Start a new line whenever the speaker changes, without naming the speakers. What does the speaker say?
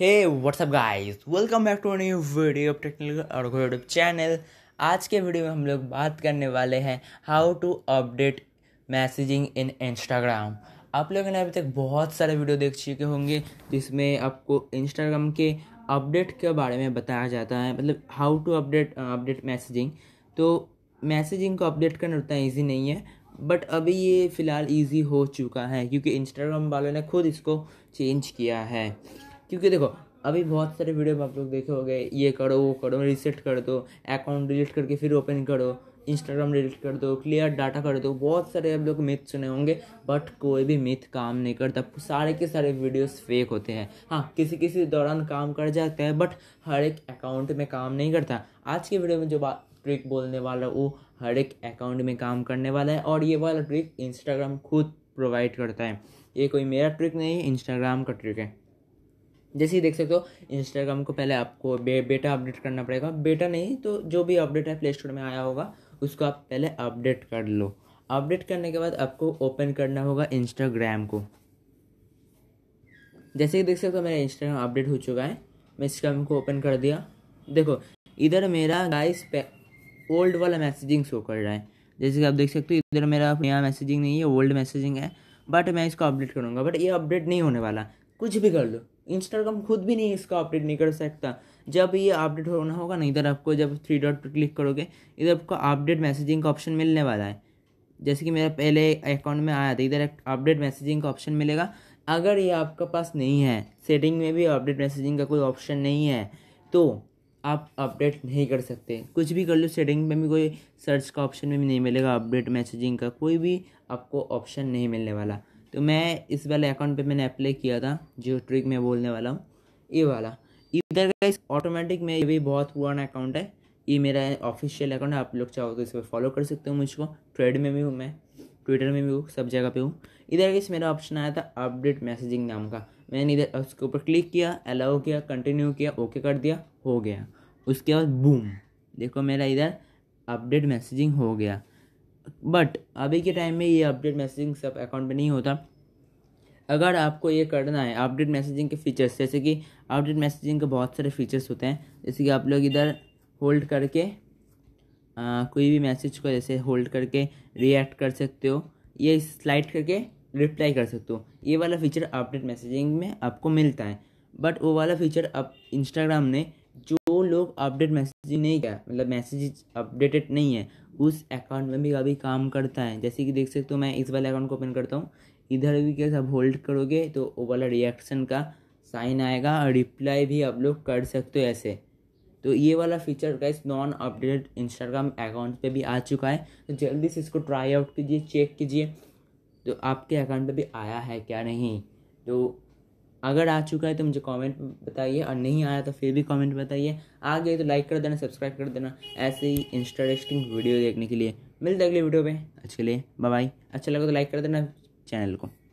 hey WhatsApp guys welcome back to new video technical और YouTube channel आज के video में हम लोग बात करने वाले हैं how to update messaging in Instagram आप लोगों ने अभी तक बहुत सारे वीडियो देख चुके होंगे जिसमें आपको इंस्टाग्राम के अपडेट के बारे में बताया जाता है मतलब how to update update messaging तो मैसेजिंग को अपडेट करना उतना ईजी नहीं है बट अभी ये फ़िलहाल ईजी हो चुका है क्योंकि इंस्टाग्राम वालों ने खुद इसको चेंज किया है क्योंकि देखो अभी बहुत सारे वीडियो में आप लोग देखे हो गए ये करो वो करो रीसेट कर दो अकाउंट डिलीट करके फिर ओपन करो इंस्टाग्राम डिलीट कर दो क्लियर डाटा कर दो बहुत सारे आप लोग मिथ सुने होंगे बट कोई भी मिथ काम नहीं करता सारे के सारे वीडियोस फेक होते हैं हाँ किसी किसी दौरान काम कर जाते हैं बट हर एक अकाउंट में काम नहीं करता आज के वीडियो में जो बात ट्रिक बोलने वाला वो हर एक अकाउंट में काम करने वाला है और ये वाला ट्रिक इंस्टाग्राम खुद प्रोवाइड करता है ये कोई मेरा ट्रिक नहीं है इंस्टाग्राम का ट्रिक है जैसे ही देख सकते हो इंस्टाग्राम को पहले आपको बे, बेटा अपडेट करना पड़ेगा बेटा नहीं तो जो भी अपडेट है प्ले स्टोर में आया होगा उसको आप पहले अपडेट कर लो अपडेट करने के बाद आपको ओपन करना होगा इंस्टाग्राम को जैसे ही देख सकते हो मेरा इंस्टाग्राम अपडेट हो चुका है मैं इंस्टाग्राम को ओपन कर दिया देखो इधर मेरा गाइस ओल्ड वाला मैसेजिंग शो कर रहा है जैसे कि आप देख सकते हो इधर मेरा नया मैसेजिंग नहीं है ओल्ड मैसेजिंग है बट मैं इसको अपडेट करूँगा बट ये अपडेट नहीं होने वाला कुछ भी कर लो इंस्टाग्राम खुद भी नहीं इसका अपडेट नहीं कर सकता जब ये अपडेट होना होगा ना इधर आपको जब थ्री डॉट पर क्लिक करोगे इधर आपको अपडेट मैसेजिंग का ऑप्शन मिलने वाला है जैसे कि मेरा पहले अकाउंट में आया था इधर एक अपडेट मैसेजिंग का ऑप्शन मिलेगा अगर ये आपके पास नहीं है सेटिंग में भी अपडेट मैसेजिंग का कोई ऑप्शन नहीं है तो आप अपडेट नहीं कर सकते कुछ भी कर लो सेटिंग में भी कोई सर्च का ऑप्शन में भी नहीं मिलेगा अपडेट मैसेजिंग का कोई भी आपको ऑप्शन नहीं मिलने वाला तो मैं इस वाले अकाउंट पे मैंने अप्लाई किया था जो ट्रिक मैं बोलने वाला हूँ ये वाला इधर का इस ऑटोमेटिक में ये भी बहुत पुराना अकाउंट है ये मेरा ऑफिशियल अकाउंट है आप लोग चाहो तो इस पर फॉलो कर सकते हो मुझको ट्रेड में भी हूँ मैं ट्विटर में भी हूँ सब जगह पे हूँ इधर इस मेरा ऑप्शन आया था अपडेट मैसेजिंग नाम का मैंने इधर उसके ऊपर क्लिक किया अलाउ किया कंटिन्यू किया ओके कर दिया हो गया उसके बाद बूम देखो मेरा इधर अपडेट मैसेजिंग हो गया बट अभी के टाइम में ये अपडेट मैसेजिंग सब अकाउंट में नहीं होता अगर आपको ये करना है अपडेट मैसेजिंग के फीचर्स जैसे कि अपडेट मैसेजिंग के बहुत सारे फीचर्स होते हैं जैसे कि आप लोग इधर होल्ड करके आ, कोई भी मैसेज को जैसे होल्ड करके रिएक्ट कर सकते हो ये स्लाइड करके रिप्लाई कर सकते हो ये वाला फीचर अपडेट मैसेजिंग में आपको मिलता है बट वो वाला फीचर अब इंस्टाग्राम ने अपडेट मैसेज नहीं किया मतलब मैसेज अपडेटेड नहीं है उस अकाउंट में भी अभी काम करता है जैसे कि देख सकते हो मैं इस वाले अकाउंट को ओपन करता हूँ इधर भी कैसे आप होल्ड करोगे तो वो वाला रिएक्शन का साइन आएगा और रिप्लाई भी आप लोग कर सकते हो ऐसे तो ये वाला फीचर इस नॉन अपडेटेड इंस्टाग्राम अकाउंट पे भी आ चुका है तो जल्दी से इसको ट्राई आउट कीजिए चेक कीजिए तो आपके अकाउंट पे भी आया है क्या नहीं तो अगर आ चुका है तो मुझे कमेंट बताइए और नहीं आया तो फिर भी कमेंट बताइए आ गए तो लाइक कर देना सब्सक्राइब कर देना ऐसे ही इंटरेस्टिंग वीडियो देखने के लिए मिलते अगले वीडियो में अच्छे लिए बाय अच्छा लगा तो लाइक कर देना चैनल को